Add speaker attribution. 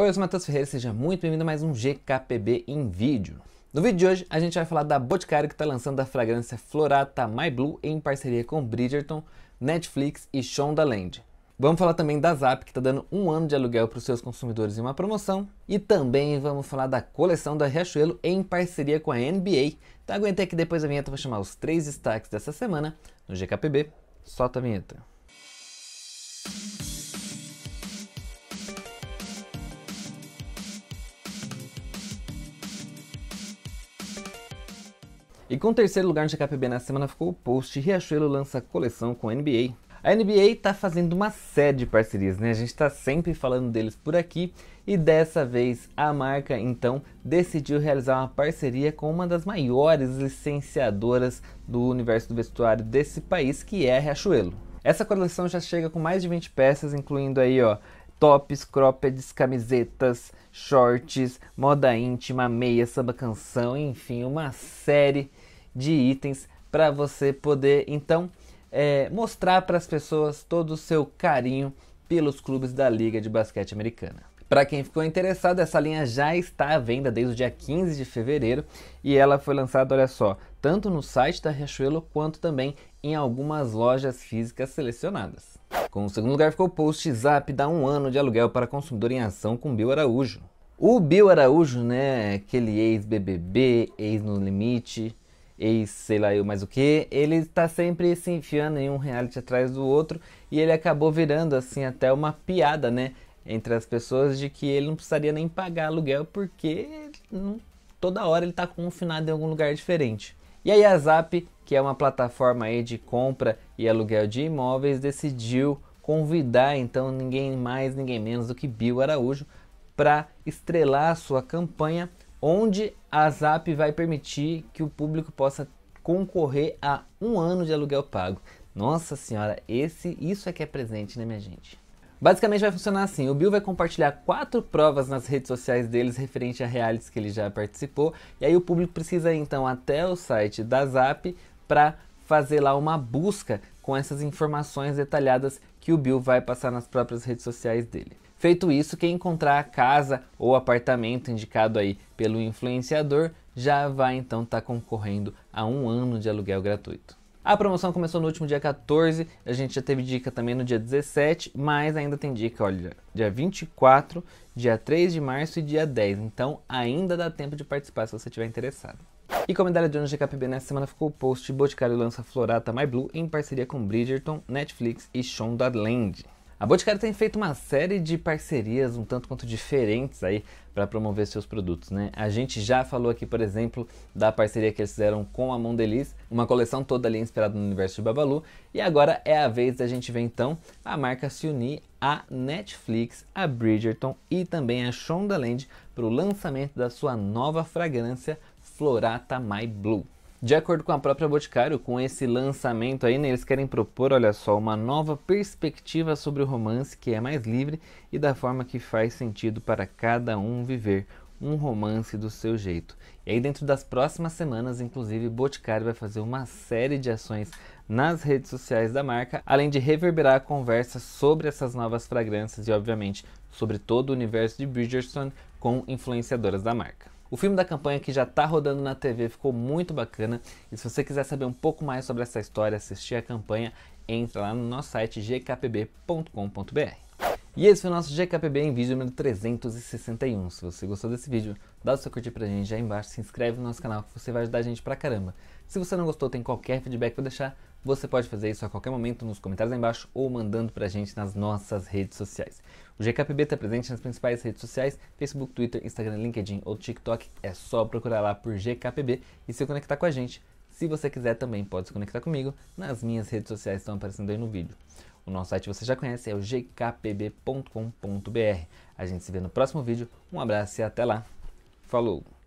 Speaker 1: Oi, eu sou Matheus Ferreira, seja muito bem-vindo a mais um GKPB em vídeo. No vídeo de hoje, a gente vai falar da Boticário que está lançando a fragrância Florata My Blue em parceria com Bridgerton, Netflix e Shondaland. Vamos falar também da Zap, que está dando um ano de aluguel para os seus consumidores em uma promoção. E também vamos falar da coleção da Riachuelo em parceria com a NBA. Então aguentei que depois da vinheta vou chamar os três destaques dessa semana no GKPB. Solta a vinheta. E com o terceiro lugar no GKPB na semana ficou o post Riachuelo lança coleção com a NBA. A NBA está fazendo uma série de parcerias, né? A gente está sempre falando deles por aqui e dessa vez a marca então decidiu realizar uma parceria com uma das maiores licenciadoras do universo do vestuário desse país, que é a Riachuelo. Essa coleção já chega com mais de 20 peças, incluindo aí, ó, tops, croppeds, camisetas, shorts, moda íntima, meia, samba canção, enfim, uma série de itens para você poder então é, mostrar para as pessoas todo o seu carinho pelos clubes da Liga de Basquete Americana. Para quem ficou interessado, essa linha já está à venda desde o dia 15 de fevereiro e ela foi lançada, olha só, tanto no site da Riachuelo quanto também em algumas lojas físicas selecionadas. Com o segundo lugar ficou o post Zap dá um ano de aluguel para consumidor em ação com Bill Araújo. O Bill Araújo, né, aquele ex-BBB, ex-No Limite, ex sei lá eu mais o que, ele está sempre se enfiando em um reality atrás do outro e ele acabou virando assim até uma piada, né? Entre as pessoas de que ele não precisaria nem pagar aluguel porque não, toda hora ele está confinado em algum lugar diferente. E aí a Zap, que é uma plataforma aí de compra e aluguel de imóveis, decidiu convidar então ninguém mais, ninguém menos do que Bill Araújo para estrelar sua campanha onde a ZAP vai permitir que o público possa concorrer a um ano de aluguel pago. Nossa senhora, esse isso é que é presente, né, minha gente? Basicamente vai funcionar assim: o Bill vai compartilhar quatro provas nas redes sociais deles referente a realities que ele já participou, e aí o público precisa ir, então até o site da Zap para fazer lá uma busca com essas informações detalhadas que o Bill vai passar nas próprias redes sociais dele. Feito isso, quem encontrar a casa ou apartamento indicado aí pelo influenciador já vai então estar tá concorrendo a um ano de aluguel gratuito. A promoção começou no último dia 14, a gente já teve dica também no dia 17, mas ainda tem dica, olha, dia 24, dia 3 de março e dia 10. Então ainda dá tempo de participar se você estiver interessado. E com a medalha de ouro GKPB nessa semana ficou o post Boticário lança Florata My Blue em parceria com Bridgerton, Netflix e Shondaland. A Boticário tem feito uma série de parcerias um tanto quanto diferentes aí para promover seus produtos, né? A gente já falou aqui, por exemplo, da parceria que eles fizeram com a Mondeliz, uma coleção toda ali inspirada no universo de Babalu, e agora é a vez da gente ver então a marca se unir à Netflix, a Bridgerton e também a Shondaland para o lançamento da sua nova fragrância Florata My Blue. De acordo com a própria Boticário, com esse lançamento aí, né, eles querem propor, olha só, uma nova perspectiva sobre o romance que é mais livre e da forma que faz sentido para cada um viver um romance do seu jeito. E aí dentro das próximas semanas, inclusive, Boticário vai fazer uma série de ações nas redes sociais da marca, além de reverberar a conversa sobre essas novas fragrâncias e obviamente sobre todo o universo de Bridgerton com influenciadoras da marca. O filme da campanha que já está rodando na TV ficou muito bacana. E se você quiser saber um pouco mais sobre essa história, assistir a campanha, entra lá no nosso site gkpb.com.br. E esse foi o nosso GKPB em vídeo número 361. Se você gostou desse vídeo, dá o seu curtir pra gente aí embaixo, se inscreve no nosso canal que você vai ajudar a gente pra caramba. Se você não gostou, tem qualquer feedback pra deixar, você pode fazer isso a qualquer momento nos comentários embaixo ou mandando pra gente nas nossas redes sociais. O GKPB está presente nas principais redes sociais, Facebook, Twitter, Instagram, LinkedIn ou TikTok. É só procurar lá por GKPB e se conectar com a gente. Se você quiser também pode se conectar comigo, nas minhas redes sociais estão aparecendo aí no vídeo. O nosso site você já conhece, é o gkpb.com.br. A gente se vê no próximo vídeo, um abraço e até lá. Falou!